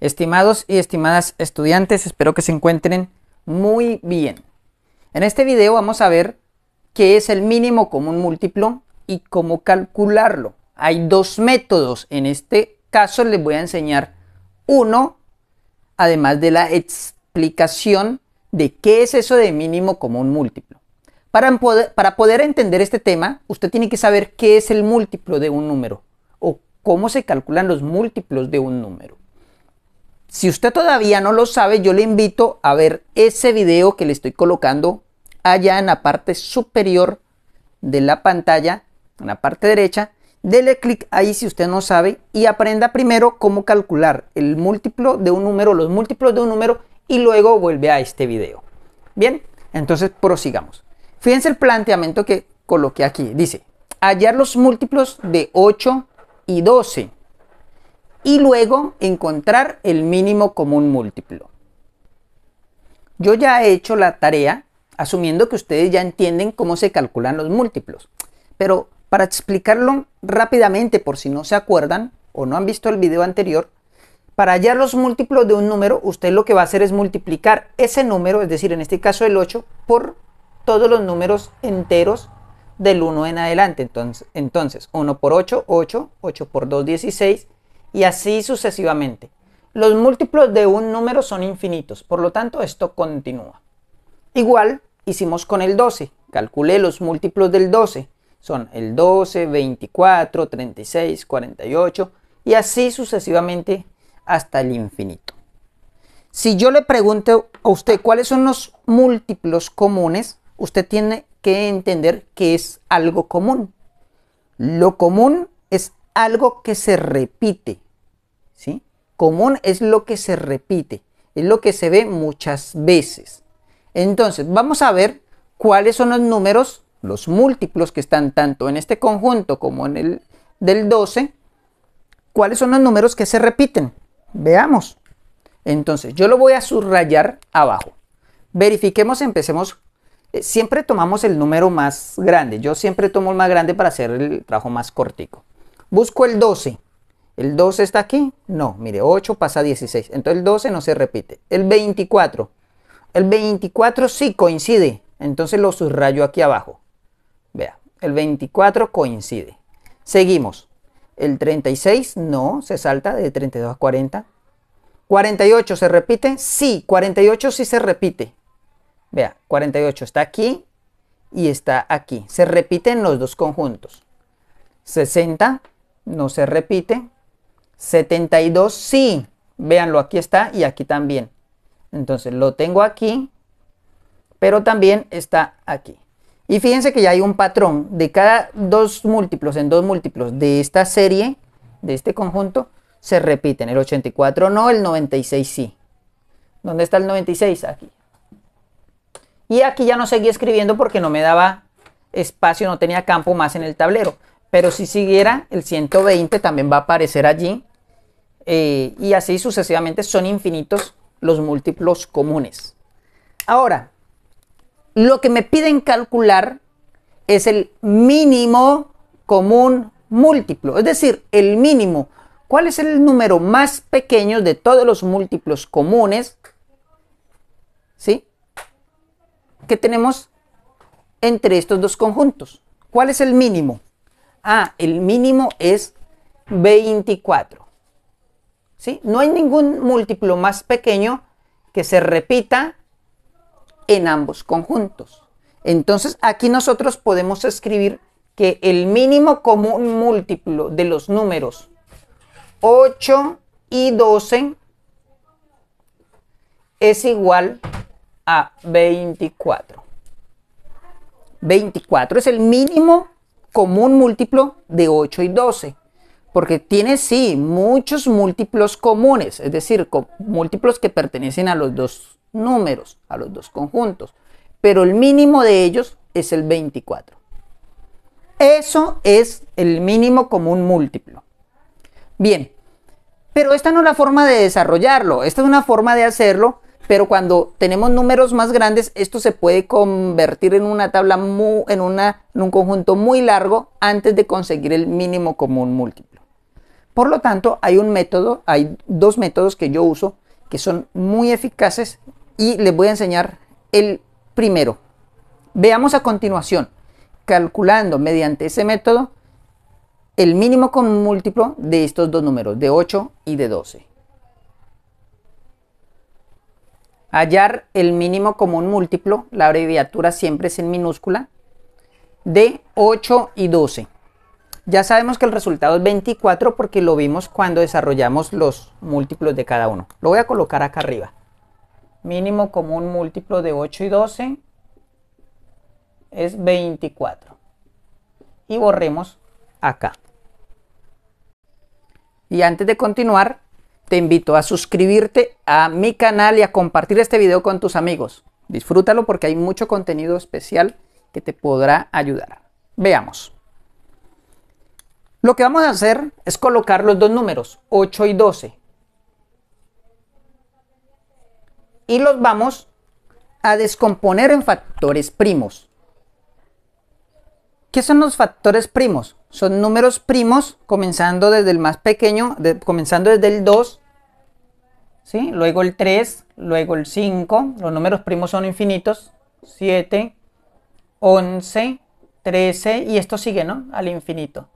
Estimados y estimadas estudiantes, espero que se encuentren muy bien. En este video vamos a ver qué es el mínimo común múltiplo y cómo calcularlo. Hay dos métodos. En este caso les voy a enseñar uno, además de la explicación de qué es eso de mínimo común múltiplo. Para poder, para poder entender este tema, usted tiene que saber qué es el múltiplo de un número o cómo se calculan los múltiplos de un número. Si usted todavía no lo sabe, yo le invito a ver ese video que le estoy colocando allá en la parte superior de la pantalla, en la parte derecha. Dele clic ahí si usted no sabe y aprenda primero cómo calcular el múltiplo de un número, los múltiplos de un número y luego vuelve a este video. Bien, entonces prosigamos. Fíjense el planteamiento que coloqué aquí. Dice, hallar los múltiplos de 8 y 12 y luego encontrar el mínimo común múltiplo. Yo ya he hecho la tarea asumiendo que ustedes ya entienden cómo se calculan los múltiplos, pero para explicarlo rápidamente por si no se acuerdan o no han visto el video anterior, para hallar los múltiplos de un número, usted lo que va a hacer es multiplicar ese número, es decir, en este caso el 8, por todos los números enteros del 1 en adelante. Entonces, entonces 1 por 8, 8, 8 por 2, 16, y así sucesivamente. Los múltiplos de un número son infinitos, por lo tanto esto continúa. Igual hicimos con el 12, calculé los múltiplos del 12, son el 12, 24, 36, 48 y así sucesivamente hasta el infinito. Si yo le pregunto a usted cuáles son los múltiplos comunes, usted tiene que entender que es algo común. Lo común es algo que se repite. ¿sí? Común es lo que se repite, es lo que se ve muchas veces. Entonces, vamos a ver cuáles son los números, los múltiplos que están tanto en este conjunto como en el del 12, cuáles son los números que se repiten. Veamos. Entonces, yo lo voy a subrayar abajo. Verifiquemos, empecemos. Eh, siempre tomamos el número más grande. Yo siempre tomo el más grande para hacer el trabajo más cortico. Busco el 12. ¿El 12 está aquí? No, mire, 8 pasa 16. Entonces el 12 no se repite. El 24. El 24 sí coincide. Entonces lo subrayo aquí abajo. Vea, el 24 coincide. Seguimos. El 36 no, se salta de 32 a 40. 48 se repite. Sí, 48 sí se repite. Vea, 48 está aquí y está aquí. Se repiten los dos conjuntos. 60 no se repite. 72 sí, véanlo, aquí está y aquí también. Entonces lo tengo aquí, pero también está aquí. Y fíjense que ya hay un patrón de cada dos múltiplos en dos múltiplos de esta serie, de este conjunto, se repiten. El 84 no, el 96 sí. ¿Dónde está el 96? Aquí. Y aquí ya no seguí escribiendo porque no me daba espacio, no tenía campo más en el tablero. Pero si siguiera, el 120 también va a aparecer allí. Eh, y así sucesivamente son infinitos los múltiplos comunes. Ahora, lo que me piden calcular es el mínimo común múltiplo, es decir, el mínimo. ¿Cuál es el número más pequeño de todos los múltiplos comunes? ¿Sí? Que tenemos entre estos dos conjuntos. ¿Cuál es el mínimo? Ah, el mínimo es 24. ¿Sí? No hay ningún múltiplo más pequeño que se repita en ambos conjuntos. Entonces aquí nosotros podemos escribir que el mínimo común múltiplo de los números 8 y 12 es igual a 24. 24 es el mínimo común múltiplo de 8 y 12. Porque tiene, sí, muchos múltiplos comunes, es decir, múltiplos que pertenecen a los dos números, a los dos conjuntos. Pero el mínimo de ellos es el 24. Eso es el mínimo común múltiplo. Bien, pero esta no es la forma de desarrollarlo, esta es una forma de hacerlo pero cuando tenemos números más grandes, esto se puede convertir en una tabla, muy, en, en un conjunto muy largo antes de conseguir el mínimo común múltiplo. Por lo tanto, hay un método, hay dos métodos que yo uso que son muy eficaces y les voy a enseñar el primero. Veamos a continuación, calculando mediante ese método el mínimo común múltiplo de estos dos números, de 8 y de 12. hallar el mínimo común múltiplo, la abreviatura siempre es en minúscula, de 8 y 12. Ya sabemos que el resultado es 24 porque lo vimos cuando desarrollamos los múltiplos de cada uno. Lo voy a colocar acá arriba. Mínimo común múltiplo de 8 y 12 es 24. Y borremos acá. Y antes de continuar, te invito a suscribirte a mi canal y a compartir este video con tus amigos. Disfrútalo porque hay mucho contenido especial que te podrá ayudar. Veamos. Lo que vamos a hacer es colocar los dos números, 8 y 12. Y los vamos a descomponer en factores primos. ¿Qué son los factores primos? Son números primos comenzando desde el más pequeño, comenzando desde el 2, luego el 3, luego el 5. Los números primos son infinitos. 7, 11, 13 y esto sigue, ¿no? Al infinito.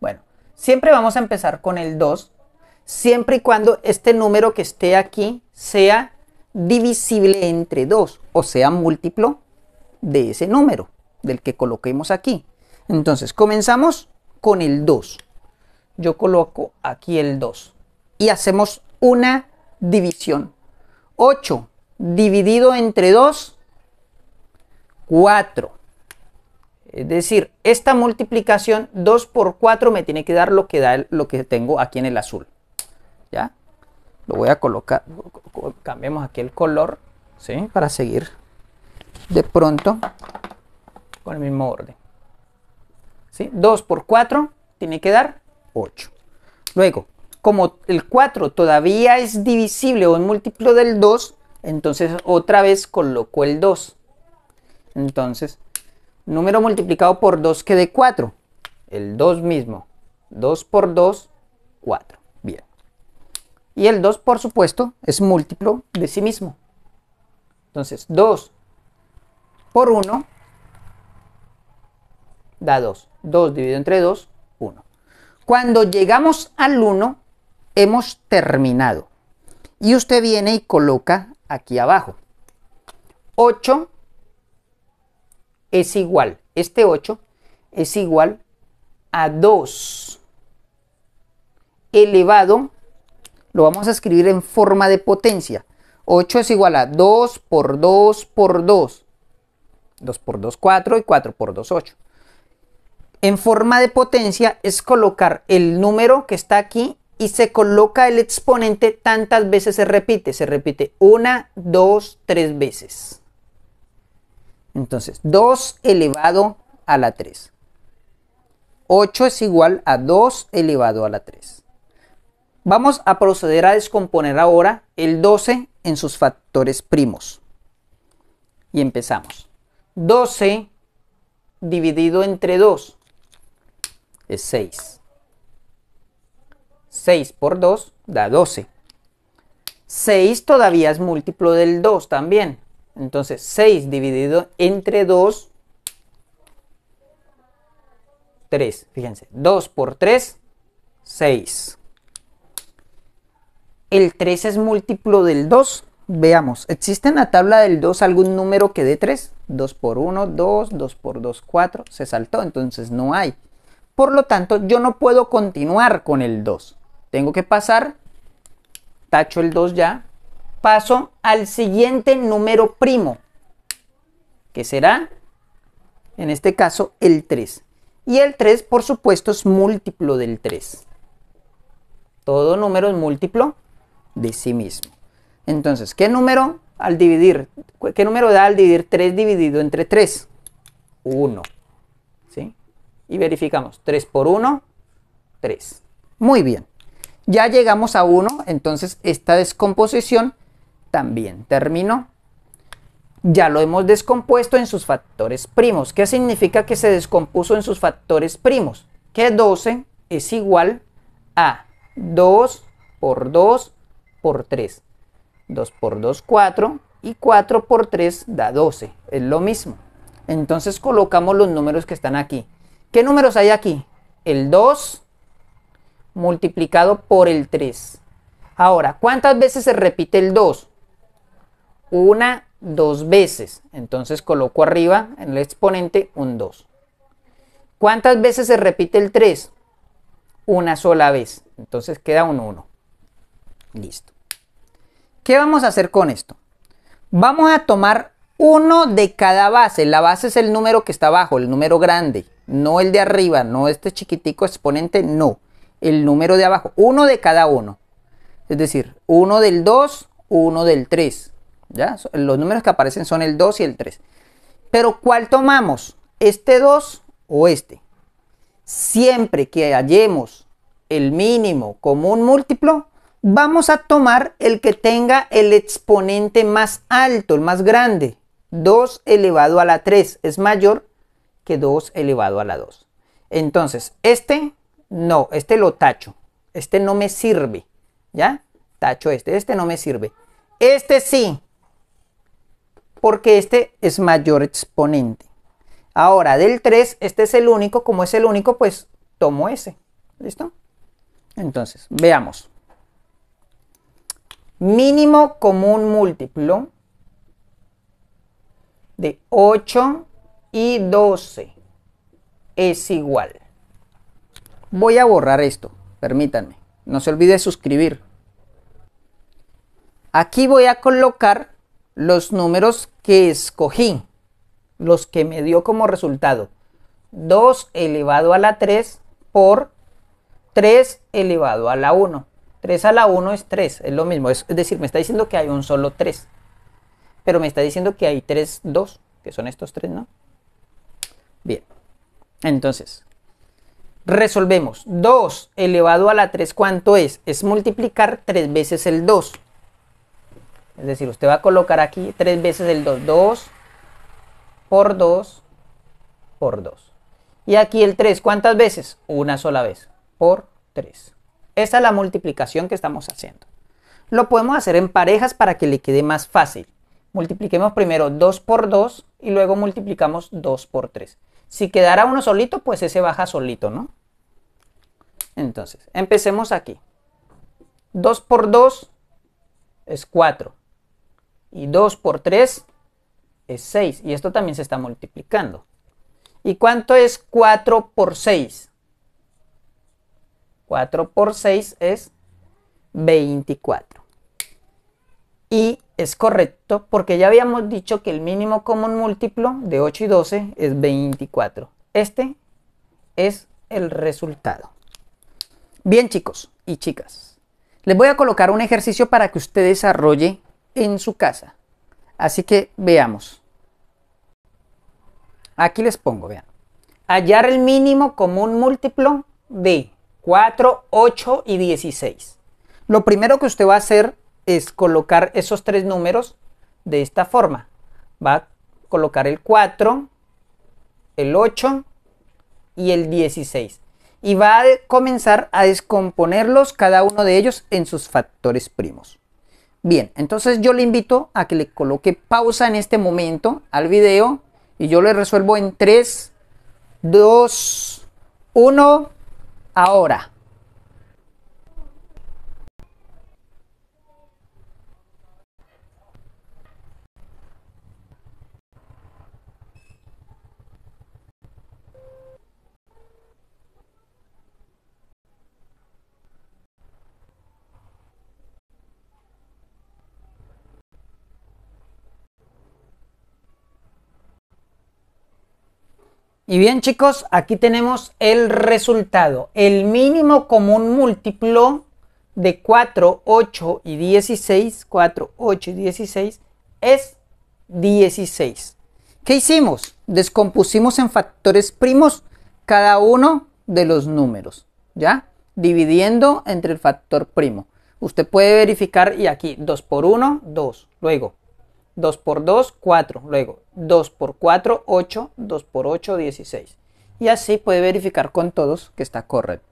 Bueno, siempre vamos a empezar con el 2, siempre y cuando este número que esté aquí sea divisible entre 2 o sea múltiplo de ese número del que coloquemos aquí. Entonces, comenzamos con el 2. Yo coloco aquí el 2 y hacemos una división. 8 dividido entre 2, 4. Es decir, esta multiplicación 2 por 4 me tiene que dar lo que da lo que tengo aquí en el azul. ¿Ya? Lo voy a colocar, cambiemos aquí el color, Para seguir de pronto con el mismo orden. 2 por 4 tiene que dar 8. Luego, como el 4 todavía es divisible o es múltiplo del 2, entonces otra vez coloco el 2. Entonces, número multiplicado por 2 que 4. El 2 mismo. 2 por 2, 4. Bien. Y el 2, por supuesto, es múltiplo de sí mismo. Entonces, 2 por 1 da 2. 2 dividido entre 2, 1. Cuando llegamos al 1, hemos terminado. Y usted viene y coloca aquí abajo. 8 es igual, este 8 es igual a 2 elevado, lo vamos a escribir en forma de potencia. 8 es igual a 2 por 2 por 2. 2 por 2, 4 y 4 por 2, 8 en forma de potencia es colocar el número que está aquí y se coloca el exponente tantas veces se repite. Se repite una, dos, tres veces. Entonces, 2 elevado a la 3. 8 es igual a 2 elevado a la 3. Vamos a proceder a descomponer ahora el 12 en sus factores primos. Y empezamos. 12 dividido entre 2 es 6. 6 por 2 da 12. 6 todavía es múltiplo del 2 también. Entonces 6 dividido entre 2, 3. Fíjense, 2 por 3, 6. El 3 es múltiplo del 2. Veamos, ¿existe en la tabla del 2 algún número que dé 3? 2 por 1, 2, 2 por 2, 4. Se saltó, entonces no hay. Por lo tanto, yo no puedo continuar con el 2. Tengo que pasar, tacho el 2 ya, paso al siguiente número primo, que será, en este caso, el 3. Y el 3, por supuesto, es múltiplo del 3. Todo número es múltiplo de sí mismo. Entonces, ¿qué número al dividir? ¿Qué número da al dividir 3 dividido entre 3? 1 y verificamos 3 por 1, 3. Muy bien. Ya llegamos a 1, entonces esta descomposición también terminó. Ya lo hemos descompuesto en sus factores primos. ¿Qué significa que se descompuso en sus factores primos? Que 12 es igual a 2 por 2 por 3. 2 por 2, 4. Y 4 por 3 da 12. Es lo mismo. Entonces colocamos los números que están aquí. ¿Qué números hay aquí? El 2 multiplicado por el 3. Ahora, ¿cuántas veces se repite el 2? Una, dos veces. Entonces coloco arriba en el exponente un 2. ¿Cuántas veces se repite el 3? Una sola vez. Entonces queda un 1. Listo. ¿Qué vamos a hacer con esto? Vamos a tomar uno de cada base. La base es el número que está abajo, el número grande no el de arriba, no este chiquitico exponente, no, el número de abajo, uno de cada uno. Es decir, uno del 2, uno del 3. ¿ya? Los números que aparecen son el 2 y el 3. Pero ¿cuál tomamos? ¿Este 2 o este? Siempre que hallemos el mínimo como un múltiplo, vamos a tomar el que tenga el exponente más alto, el más grande. 2 elevado a la 3 es mayor que 2 elevado a la 2. Entonces, este no, este lo tacho. Este no me sirve. ¿Ya? Tacho este. Este no me sirve. Este sí. Porque este es mayor exponente. Ahora, del 3, este es el único. Como es el único, pues tomo ese. ¿Listo? Entonces, veamos. Mínimo común múltiplo de 8 y 12 es igual. Voy a borrar esto, permítanme. No se olvide suscribir. Aquí voy a colocar los números que escogí, los que me dio como resultado. 2 elevado a la 3 por 3 elevado a la 1. 3 a la 1 es 3, es lo mismo. Es, decir, me está diciendo que hay un solo 3. Pero me está diciendo que hay 3, 2, que son estos 3, ¿no? Bien, entonces, resolvemos. 2 elevado a la 3, ¿cuánto es? Es multiplicar 3 veces el 2. Es decir, usted va a colocar aquí 3 veces el 2. 2 por 2 por 2. Y aquí el 3, ¿cuántas veces? Una sola vez, por 3. Esa es la multiplicación que estamos haciendo. Lo podemos hacer en parejas para que le quede más fácil. Multipliquemos primero 2 por 2 y luego multiplicamos 2 por 3. Si quedara uno solito, pues ese baja solito, ¿no? Entonces, empecemos aquí. 2 por 2 es 4. Y 2 por 3 es 6. Y esto también se está multiplicando. ¿Y cuánto es 4 por 6? 4 por 6 es 24. Y es correcto porque ya habíamos dicho que el mínimo común múltiplo de 8 y 12 es 24. Este es el resultado. Bien chicos y chicas, les voy a colocar un ejercicio para que usted desarrolle en su casa. Así que veamos. Aquí les pongo, vean. Hallar el mínimo común múltiplo de 4, 8 y 16. Lo primero que usted va a hacer es colocar esos tres números de esta forma. Va a colocar el 4, el 8 y el 16. Y va a comenzar a descomponerlos cada uno de ellos en sus factores primos. Bien, entonces yo le invito a que le coloque pausa en este momento al video y yo le resuelvo en 3, 2, 1, ahora. Y bien chicos, aquí tenemos el resultado. El mínimo común múltiplo de 4, 8 y 16, 4, 8 y 16 es 16. ¿Qué hicimos? Descompusimos en factores primos cada uno de los números, ¿ya? Dividiendo entre el factor primo. Usted puede verificar y aquí 2 por 1, 2. Luego 2 por 2, 4. Luego 2 por 4, 8. 2 por 8, 16. Y así puede verificar con todos que está correcto.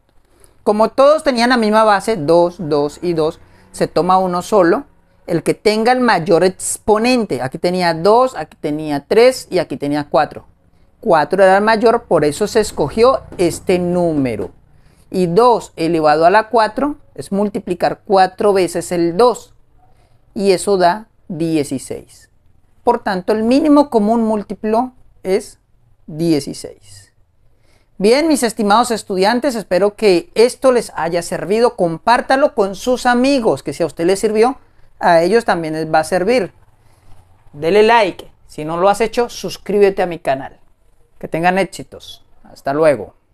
Como todos tenían la misma base, 2, 2 y 2, se toma uno solo. El que tenga el mayor exponente. Aquí tenía 2, aquí tenía 3 y aquí tenía 4. 4 era el mayor, por eso se escogió este número. Y 2 elevado a la 4 es multiplicar 4 veces el 2. Y eso da 16. Por tanto, el mínimo común múltiplo es 16. Bien, mis estimados estudiantes, espero que esto les haya servido. Compártalo con sus amigos, que si a usted les sirvió, a ellos también les va a servir. Dele like. Si no lo has hecho, suscríbete a mi canal. Que tengan éxitos. Hasta luego.